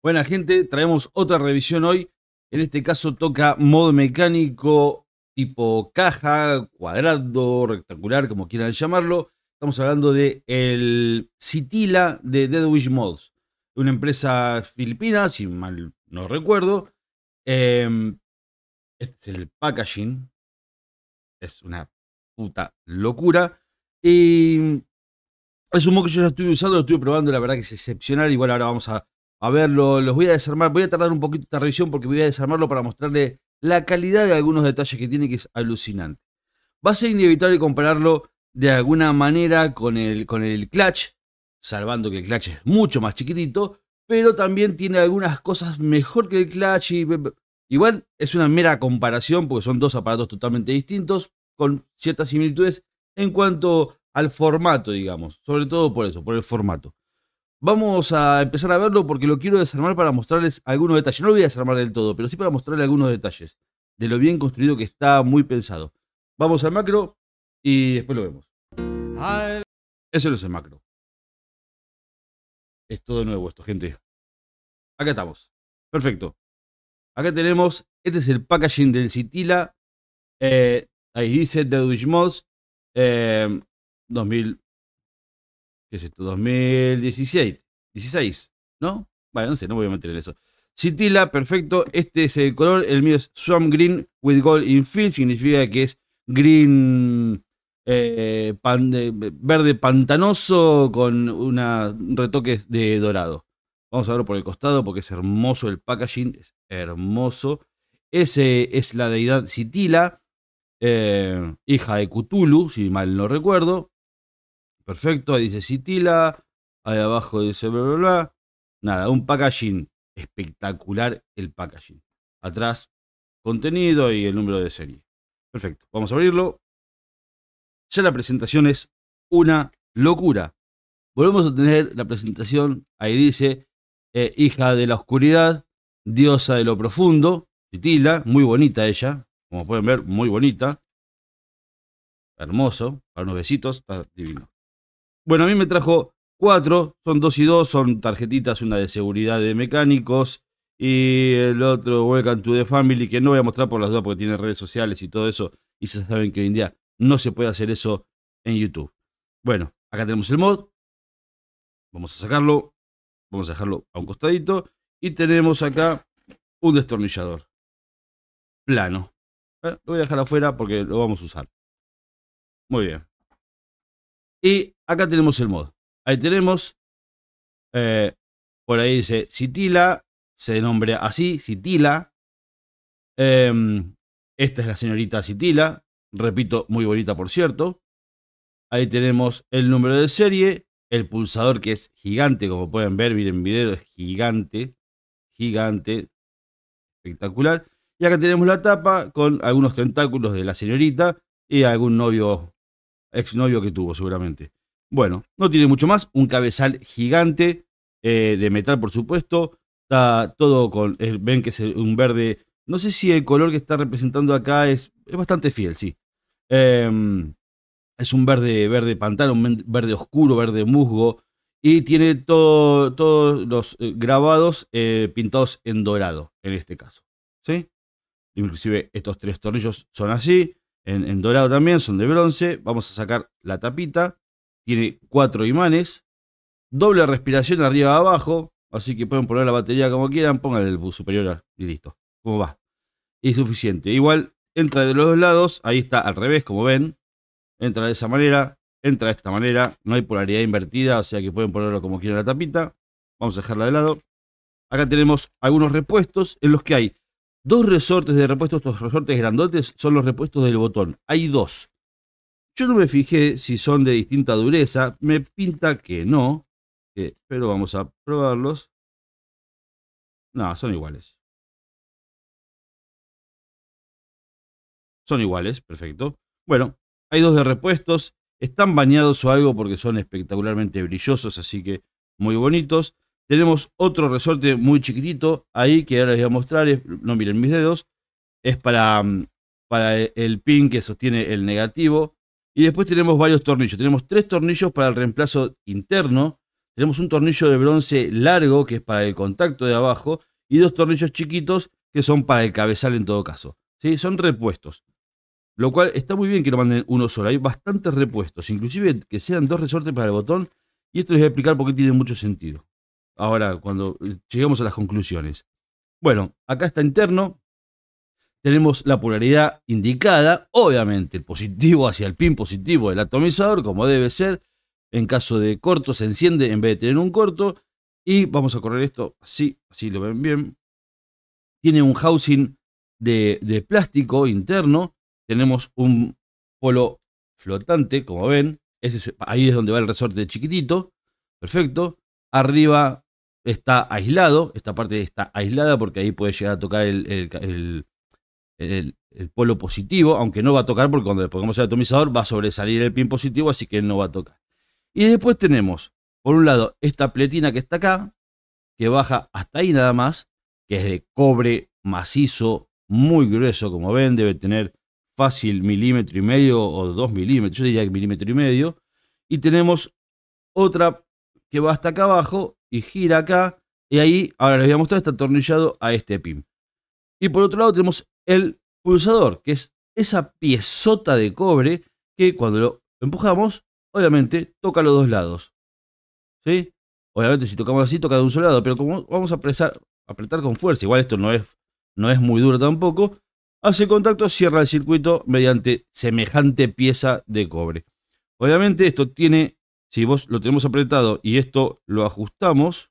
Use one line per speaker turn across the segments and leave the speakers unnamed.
Buena gente, traemos otra revisión hoy. En este caso toca modo mecánico tipo caja, cuadrado, rectangular, como quieran llamarlo. Estamos hablando de el Citila de Deadwish Mods, una empresa filipina, si mal no recuerdo. Em, este es el packaging. Es una puta locura. Y es un mod que yo ya estuve usando, lo estuve probando, la verdad que es excepcional. Igual ahora vamos a a ver, los voy a desarmar. Voy a tardar un poquito esta revisión porque voy a desarmarlo para mostrarle la calidad de algunos detalles que tiene, que es alucinante. Va a ser inevitable compararlo de alguna manera con el, con el clutch, salvando que el clutch es mucho más chiquitito, pero también tiene algunas cosas mejor que el clutch. Y, igual es una mera comparación porque son dos aparatos totalmente distintos, con ciertas similitudes en cuanto al formato, digamos. Sobre todo por eso, por el formato. Vamos a empezar a verlo porque lo quiero desarmar para mostrarles algunos detalles. No lo voy a desarmar del todo, pero sí para mostrarles algunos detalles de lo bien construido que está, muy pensado. Vamos al macro y después lo vemos.
Ese no es el macro. Es todo nuevo esto, gente. Acá estamos. Perfecto. Acá tenemos, este es el packaging del Citila. Eh, ahí dice The Dutch Mods
2000. ¿qué es esto? 2016, 16, ¿no? Bueno, no sé, no voy a meter en eso. Citila, perfecto, este es el color, el mío es Swamp Green with Gold in significa que es green eh, verde pantanoso con una, un retoque de dorado. Vamos a verlo por el costado porque es hermoso el packaging, es hermoso. Ese es la deidad Citila, eh, hija de Cthulhu, si mal no recuerdo. Perfecto, ahí dice sitila ahí abajo dice bla, bla, bla. Nada, un packaging espectacular el packaging. Atrás, contenido y el número de serie. Perfecto, vamos a abrirlo. Ya la presentación es una locura. Volvemos a tener la presentación, ahí dice, eh, hija de la oscuridad, diosa de lo profundo, sitila muy bonita ella, como pueden ver, muy bonita. Hermoso, para unos besitos, está divino. Bueno, a mí me trajo cuatro, son dos y dos, son tarjetitas, una de seguridad de mecánicos y el otro Welcome to the Family, que no voy a mostrar por las dudas porque tiene redes sociales y todo eso, y se saben que hoy en día no se puede hacer eso en YouTube. Bueno, acá tenemos el mod, vamos a sacarlo, vamos a dejarlo a un costadito y tenemos acá un destornillador
plano. Lo voy a dejar afuera porque lo vamos a usar. Muy bien. Y acá tenemos el mod. Ahí tenemos. Eh, por ahí dice Citila. Se nombra así, Citila.
Em, esta es la señorita Citila. Repito, muy bonita, por cierto. Ahí tenemos el número de serie. El pulsador que es gigante, como pueden ver, miren video, es gigante. Gigante. Espectacular. Y acá tenemos la tapa con algunos tentáculos de la señorita y algún novio exnovio que tuvo seguramente. Bueno, no tiene mucho más, un cabezal gigante eh, de metal por supuesto, está todo con, eh, ven que es un verde, no sé si el color que está representando acá es, es bastante fiel, sí. Em, es un verde, verde pantano, un verde oscuro, verde musgo, y tiene todo, todos los eh, grabados pintados en dorado, en este caso. ¿sí? Inclusive estos tres tornillos son así, en, dorado también, son de bronce. Vamos a sacar la tapita. Tiene cuatro imanes. Doble respiración arriba abajo. Así que pueden poner la batería como quieran. Pongan el superior y listo. ¿Cómo va. Es suficiente. Igual entra de los dos lados. Ahí está al revés, como ven. Entra de esa manera. Entra de esta manera. No hay polaridad invertida. O sea que pueden ponerlo como quieran la tapita. Vamos a dejarla de lado. Acá tenemos algunos repuestos en los que hay dos resortes de repuestos, estos resortes grandotes son los repuestos del botón. Hay dos. Yo no me fijé si
son de distinta dureza, me pinta que no, eh, pero vamos a probarlos. No, son iguales. Son iguales, perfecto. Bueno, hay dos de repuestos,
están bañados o algo porque son espectacularmente brillosos, así que muy bonitos. Tenemos otro resorte muy chiquitito ahí que ahora les voy a mostrar. no miren mis dedos. Es para, mm, para el pin que sostiene el negativo. Y después tenemos varios tornillos. Tenemos tres tornillos para el reemplazo interno. Tenemos un tornillo de bronce largo que es para el contacto de abajo. Y dos tornillos chiquitos que son para el cabezal en todo caso. ¿Sí? Son repuestos. Lo cual está muy bien que lo manden uno solo. Hay bastantes repuestos. Inclusive que sean dos resortes para el botón. Y esto les voy a explicar porque tiene mucho sentido ahora cuando eh, lleguemos a las conclusiones. Bueno, acá está interno. Tenemos la polaridad indicada, obviamente positivo hacia el pin positivo del atomizador, como debe ser. En caso de corto se enciende en vez de tener un corto. Y vamos a correr esto así, así lo ven bien. Tiene un housing de, plástico interno. Tenemos un polo flotante, como ven. ahí es donde va el resorte chiquitito. Perfecto. Arriba está aislado, esta parte está aislada porque ahí puede llegar a tocar el, el, polo positivo, aunque no va a tocar porque cuando le pongamos el atomizador va a sobresalir el pin positivo, así que no va a tocar. Y después tenemos, por un lado, esta pletina que está acá, que baja hasta ahí nada más, que es de cobre macizo, muy grueso, como ven, debe tener fácil milímetro y medio o dos milímetros, yo diría milímetro y medio. Y tenemos otra que va hasta acá abajo, y gira acá. Y ahí, ahora les voy a mostrar, está atornillado a este pin. Y por otro lado tenemos el pulsador, que es esa piezota de cobre que cuando lo empujamos, obviamente toca los dos lados. ¿Sí? Obviamente si tocamos así, toca de un solo lado, pero como vamos a apretar con fuerza, igual esto no es, no es muy duro tampoco, hace contacto, cierra el circuito mediante semejante pieza de cobre.
Obviamente esto tiene si vos lo tenemos apretado y esto lo ajustamos,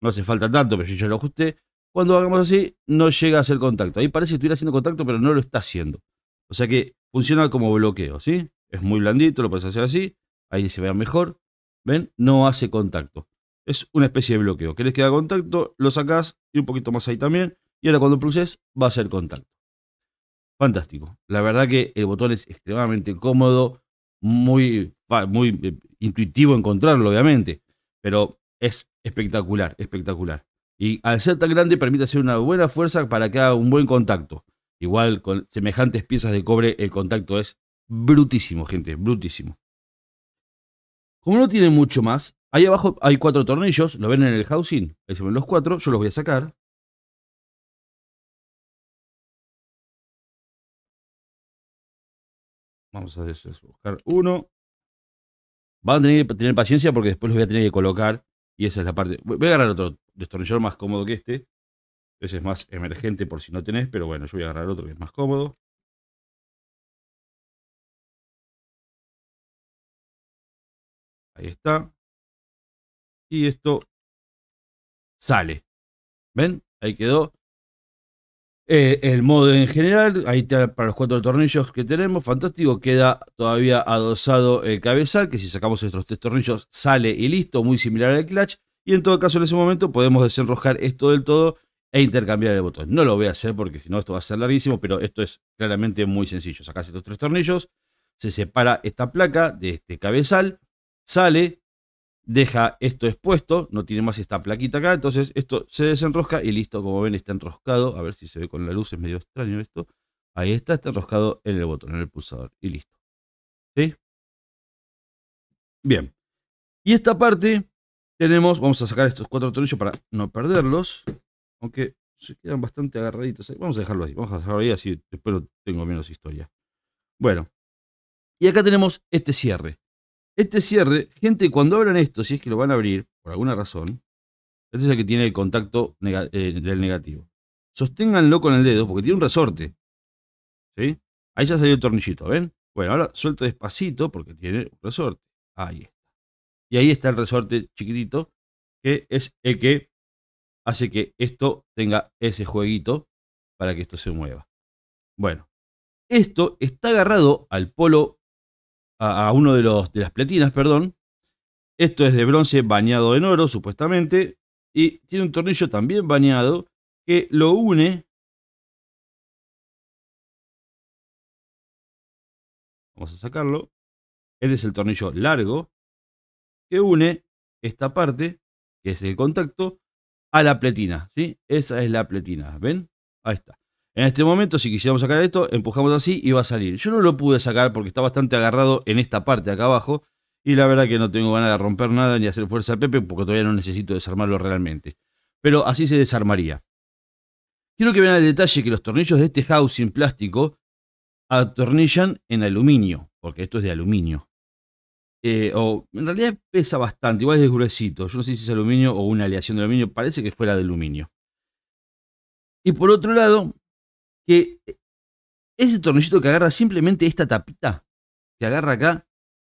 no hace falta tanto, pero yo lo ajusté, cuando hagamos
así no llega a hacer contacto. Ahí parece que estuviera haciendo contacto, pero no lo está haciendo. O sea que funciona como bloqueo, ¿sí? Es muy blandito, lo puedes hacer así, ahí se vea mejor. ¿Ven? No hace contacto. Es una especie de bloqueo. ¿Querés que haga contacto? Lo sacás y un poquito más ahí también. Y ahora cuando pulses va a hacer contacto fantástico. La verdad que el botón es extremadamente cómodo, muy, muy eh, intuitivo encontrarlo, obviamente, pero es espectacular, espectacular. Y al ser tan grande permite hacer una buena fuerza para que haga un buen contacto. Igual con semejantes piezas de cobre el contacto es brutísimo, gente, brutísimo. Como no tiene mucho más,
ahí abajo hay cuatro tornillos, lo ven en el housing, ahí se ven los cuatro, yo los voy a sacar. Vamos a buscar uno. Van a tener que tener paciencia porque después
los voy a tener que colocar. Y esa es la parte. Voy a agarrar otro destornillador más cómodo que este. Ese
es más emergente por si no tenés, pero bueno, yo voy a agarrar otro que es más cómodo. Ahí está. Y esto sale. ¿Ven? Ahí quedó. Eh, el modo en general, ahí está para los cuatro tornillos que tenemos,
fantástico, queda todavía adosado el cabezal, que si sacamos estos tres tornillos sale y listo, muy similar al clutch. Y en todo caso en ese momento podemos desenroscar esto del todo e intercambiar el botón. No lo voy a hacer porque si no esto va a ser larguísimo, pero esto es claramente muy sencillo. Sacás estos tres tornillos, se separa esta placa de este cabezal, sale, deja esto expuesto, no tiene más esta plaquita acá, entonces esto se desenrosca y listo, como ven está enroscado, a ver si se ve con la luz, es medio extraño esto, ahí está, está enroscado en el botón, en el pulsador,
y listo. ¿Sí? Bien. Y esta parte tenemos, vamos a sacar estos cuatro tornillos para no perderlos, aunque se
quedan bastante agarraditos, vamos a dejarlo así, vamos a dejarlo ahí así, espero tengo menos historia. Bueno, y acá tenemos este cierre. Este cierre, gente, cuando abran esto, si es que lo van a abrir, por alguna razón, este es el que tiene el contacto eh, del negativo. Sosténganlo con el dedo, porque tiene un resorte. ¿Sí? Ahí ya salió el tornillito, ¿ven? Bueno, ahora suelto despacito porque tiene un resorte. Ahí está. Y ahí está el resorte chiquitito, que es el que hace que esto tenga ese jueguito para que esto se mueva. Bueno, esto está agarrado al polo a, uno de, los, de las platinas, perdón. Esto es de
bronce bañado en oro, supuestamente, y tiene un tornillo también bañado que lo une. Vamos a sacarlo. Este es el tornillo largo que une
esta parte, que es el contacto, a la pletina. ¿sí? Esa es la pletina. ¿Ven? Ahí está. En este momento, si quisiéramos sacar esto, empujamos así y va a salir. Yo no lo pude sacar porque está bastante agarrado en esta parte acá abajo. Y la verdad que no tengo ganas de romper nada ni hacer fuerza al Pepe porque todavía no necesito desarmarlo realmente. Pero así se desarmaría. Quiero que vean el detalle que los tornillos de este housing plástico atornillan en aluminio. Porque esto es de aluminio. Eh, o en realidad pesa bastante, igual es gruesito. Yo no sé si es aluminio o una aleación de aluminio. Parece que fuera de aluminio.
Y por otro lado, que eh, ese tornillito que agarra simplemente esta tapita que agarra acá,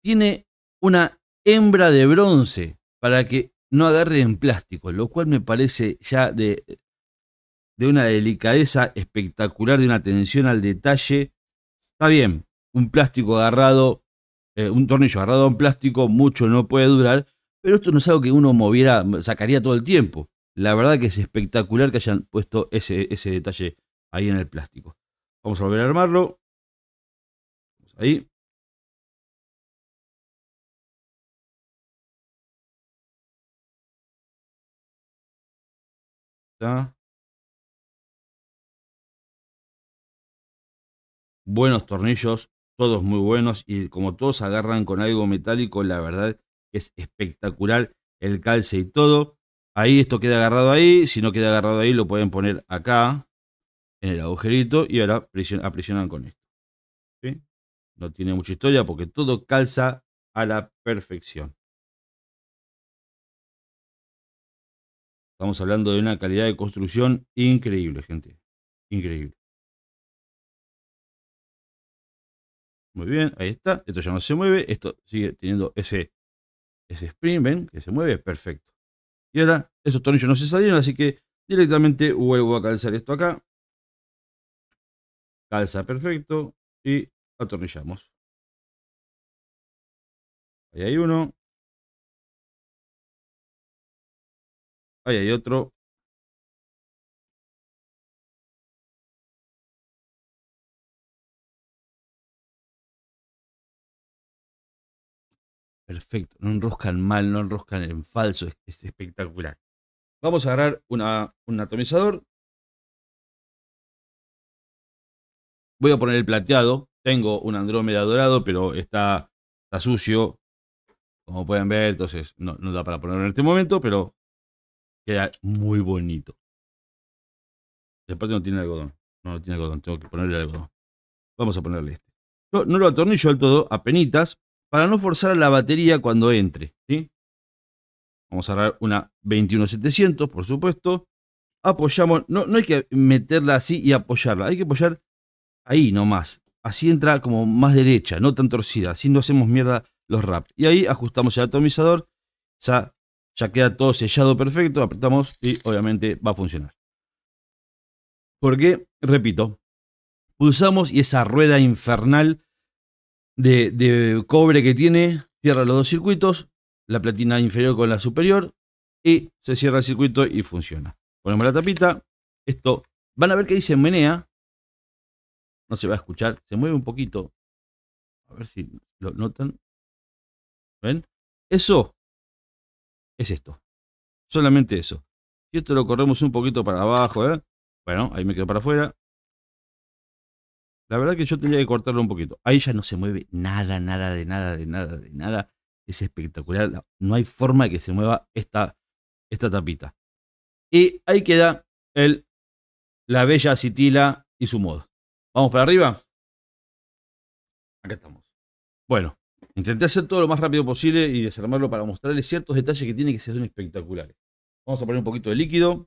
tiene una hembra de bronce
para que no agarre en plástico, lo cual me parece ya de, de una delicadeza espectacular, de una atención al detalle. Está bien, un plástico agarrado, eh, un tornillo agarrado en plástico, mucho no puede durar, pero esto no es algo que uno moviera, sacaría todo el tiempo. La verdad que es espectacular que hayan puesto
ese, ese detalle ahí en el plástico. Vamos a volver a armarlo. Ahí. Está. Buenos tornillos, todos muy buenos y como todos agarran con algo metálico, la verdad es espectacular
el calce y todo. Ahí esto queda agarrado ahí, si no queda agarrado ahí lo pueden poner acá, en el agujerito y ahora aprisionan con esto.
No tiene mucha historia porque todo calza a la perfección. Estamos hablando de una calidad de construcción increíble, gente. Increíble. Muy bien, ahí está. Esto ya no se mueve. Esto sigue teniendo ese, ese spring, ¿ven?
Que se mueve, perfecto. Y ahora esos tornillos no se salieron, así que directamente vuelvo a calzar
esto acá calza perfecto y atornillamos. Ahí hay uno. Ahí hay otro. Perfecto, no enroscan mal, no enroscan en falso, es, espectacular. Vamos a agarrar un atomizador Voy a poner el plateado. Tengo un Andrómeda dorado, pero está, está sucio. Como pueden ver, entonces no, da para ponerlo en este momento, pero queda muy bonito. Después no tiene algodón. No, tiene algodón. Tengo que ponerle algodón. Vamos a ponerle este. Yo no
lo atornillo del todo, a penitas, para no forzar a la batería cuando entre. ¿sí? Vamos a agarrar una 21700, por supuesto. Apoyamos, no, no hay que meterla así y apoyarla, hay que apoyar Ahí nomás. Así entra como más derecha, no tan torcida. Así no hacemos mierda los wraps. Y ahí ajustamos el atomizador. Ya, ya queda todo sellado perfecto. Apretamos y obviamente va a funcionar. Porque, repito, pulsamos y esa rueda infernal de, de cobre que tiene cierra los dos circuitos. La platina inferior con la superior. Y se cierra el circuito y funciona. Ponemos la tapita. Esto.
Van a ver que dice menea no se va a escuchar. Se mueve un poquito. A ver si lo notan. ¿Ven? Eso es esto. Solamente eso. Y esto lo corremos un poquito para abajo, ¿eh?
Bueno, ahí me quedo para afuera. La verdad que yo tenía que cortarlo un poquito. Ahí ya no se mueve nada, nada, de nada, de nada, de nada. Es espectacular. No hay forma de que
se mueva esta, esta tapita. Y ahí queda el, la bella Citila y su modo. Vamos para arriba.
Acá estamos. Bueno, intenté hacer todo lo más rápido posible y desarmarlo para mostrarles ciertos detalles
que tienen que ser espectaculares. Vamos a poner un poquito de líquido.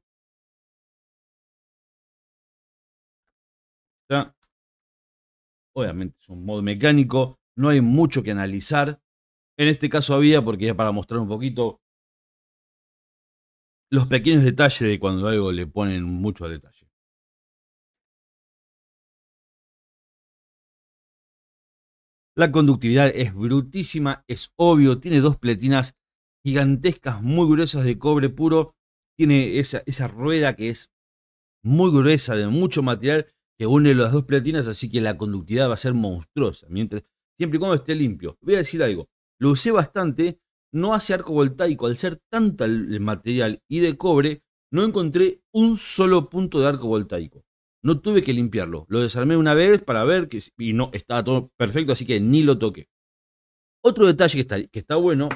Obviamente es un modo
mecánico, no hay mucho que analizar. En este caso había, porque ya para mostrar un poquito
los pequeños detalles de cuando algo le ponen mucho detalle. La conductividad es brutísima, es obvio, tiene dos pletinas gigantescas,
muy gruesas de cobre puro, tiene esa, esa rueda que es muy gruesa, de mucho material, que une las dos platinas, así que la conductividad va a ser monstruosa, mientras, siempre y cuando esté limpio. Voy a decir algo, lo usé bastante, no hace arco voltaico, al ser tanto el material y de cobre, no encontré un solo punto de arco voltaico. No tuve que limpiarlo. Lo desarmé una vez para ver que, y no, estaba todo perfecto, así que ni lo toqué. Otro detalle que está, bueno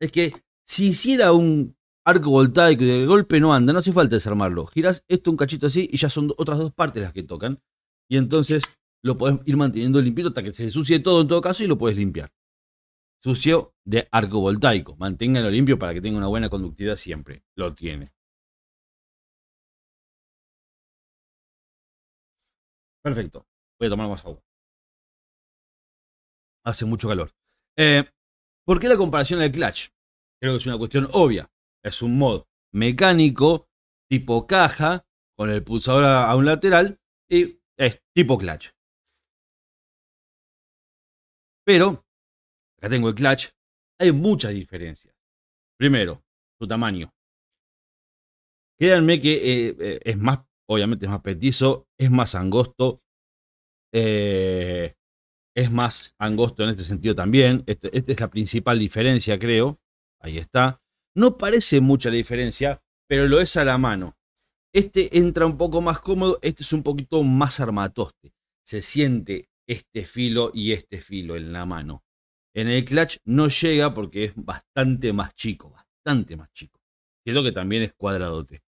es que si hiciera un arco voltaico y de golpe no anda, no hace falta desarmarlo. Giras esto un cachito así y ya son otras dos partes las que tocan. Y entonces lo puedes ir manteniendo limpio hasta que se sucie todo en todo caso y lo puedes limpiar. Sucio de arco voltaico. manténgalo limpio para
que tenga una buena conductividad siempre. Lo tiene. Perfecto. Voy a tomar más agua. Hace mucho calor. Eh, ¿Por qué la comparación del Clutch? Creo que es una
cuestión obvia. Es un mod mecánico, tipo caja, con el pulsador
a un lateral y es tipo Clutch. Pero, acá tengo el Clutch, hay muchas diferencias. Primero, su tamaño. Créanme que eh, eh, es más
obviamente es más petizo, es más angosto, eh, es más angosto en este sentido también. Este, esta es la principal diferencia, creo. Ahí está. No parece mucha la diferencia, pero lo es a la mano. Este entra un poco más cómodo, este es un poquito más armatoste. Se siente este filo y este filo en la mano. En el clutch no llega porque es bastante más chico, bastante más chico. Creo que también es cuadradote.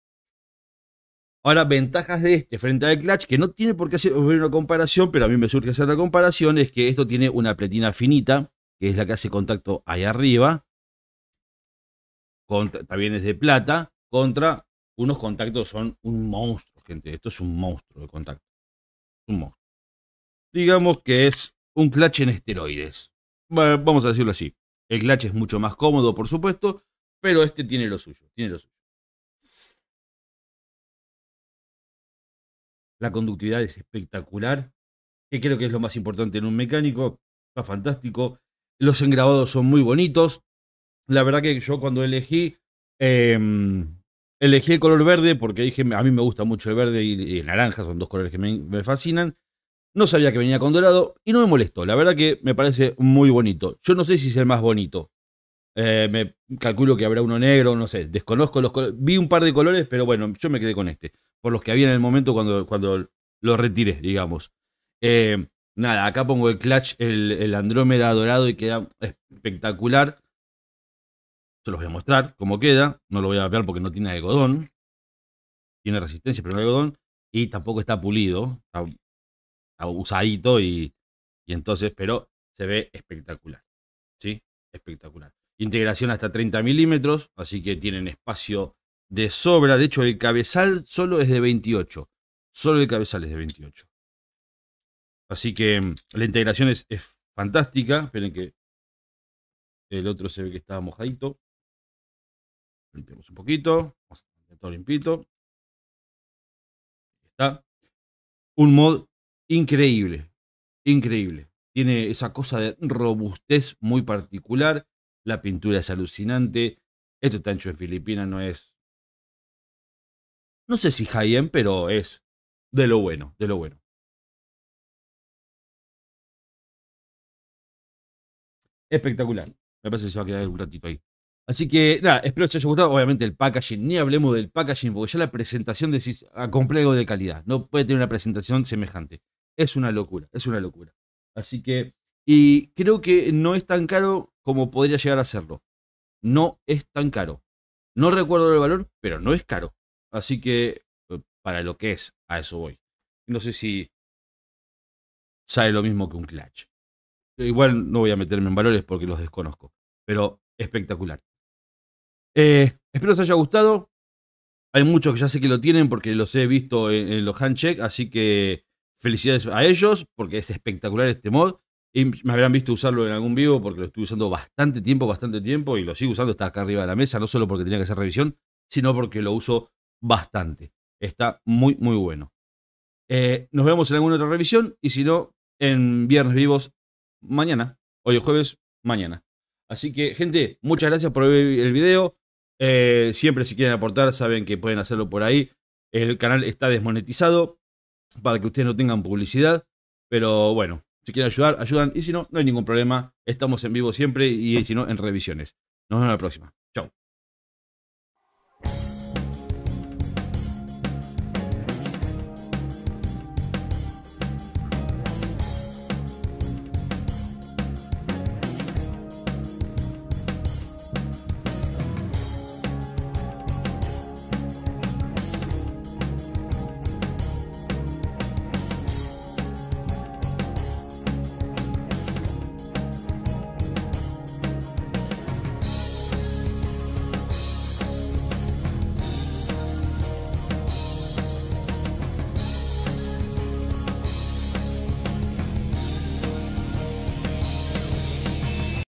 Ahora, ventajas de este frente al Clutch, que no tiene por qué hacer una comparación, pero a mí me surge hacer la comparación, es que esto tiene una pletina finita, que es la que hace contacto ahí arriba, también es de plata, contra unos contactos son un monstruo, gente. Esto es un monstruo de contacto. Un monstruo. Digamos que es un clutch
en esteroides. vamos a decirlo así. El clutch es mucho más cómodo, por supuesto, pero este tiene lo suyo. Tiene lo suyo. La conductividad es espectacular, que creo que es lo más importante en un mecánico.
Está fantástico. Los engrabados son muy bonitos. La verdad que yo cuando elegí, em, elegí el color verde porque dije, a mí me gusta mucho el verde y, el naranja, son dos colores que me, fascinan. No sabía que venía con dorado y no me molestó. La verdad que me parece muy bonito. Yo no sé si es el más bonito. Eh, me calculo que habrá uno negro, no sé. Desconozco los colores. Vi un par de colores, pero bueno, yo me quedé con este por los que había en el momento cuando, cuando lo retiré, digamos. Eh, nada, acá pongo el Clutch, el, Andrómeda dorado y queda espectacular. Se los voy a mostrar cómo queda. No lo voy a ver porque no tiene algodón. Tiene resistencia, pero no algodón. Y tampoco está pulido. Está, usadito y, y entonces, pero se ve espectacular. ¿Sí? Espectacular. Integración hasta 30 milímetros, así que tienen espacio de sobra. De hecho, el cabezal solo es de 28. Solo el cabezal es de 28. Así que mm, la integración es,
fantástica. Esperen que el otro se ve que está mojadito. Limpiamos un poquito. Vamos a todo limpito. Está. Un mod increíble. Increíble. Tiene
esa cosa de robustez muy particular. La pintura es alucinante.
Esto tancho en Filipinas, no es no sé si high pero es de lo bueno, de lo bueno. Espectacular. Me parece que se va a quedar un ratito ahí. Así que, nada,
espero que os haya gustado. Obviamente, el packaging, ni hablemos del packaging, porque ya la presentación decís, a ah, complejo de calidad. No puede tener una presentación semejante. Es una locura, es una locura. Así que, y creo que no es tan caro como podría llegar a serlo. No es tan
caro. No recuerdo el valor, pero no es caro. Así que, eh, para lo que es, a eso voy. No sé si sale lo mismo que un Clutch. Igual no voy a meterme en valores porque los desconozco, pero espectacular. Eh, espero
espero os haya gustado. Hay muchos que ya sé que lo tienen porque los he visto en, los handcheck. así que felicidades a ellos porque es espectacular este mod. Y me habrán visto usarlo en algún vivo porque lo estuve usando bastante tiempo, bastante tiempo y lo sigo usando hasta acá arriba de la mesa, no solo porque tenía que hacer revisión, sino porque lo uso bastante. Está muy, muy bueno. Eh, nos vemos en alguna otra revisión y si no, en Viernes Vivos mañana. Hoy es jueves, mañana. Así que, gente, muchas gracias por ver el video. Eh, siempre si quieren aportar, saben que pueden hacerlo por ahí. El canal está desmonetizado para que ustedes no tengan publicidad. Pero bueno, si quieren ayudar, ayudan. Y si no, no hay ningún problema. Estamos en vivo siempre y si no, en revisiones. Nos vemos la próxima.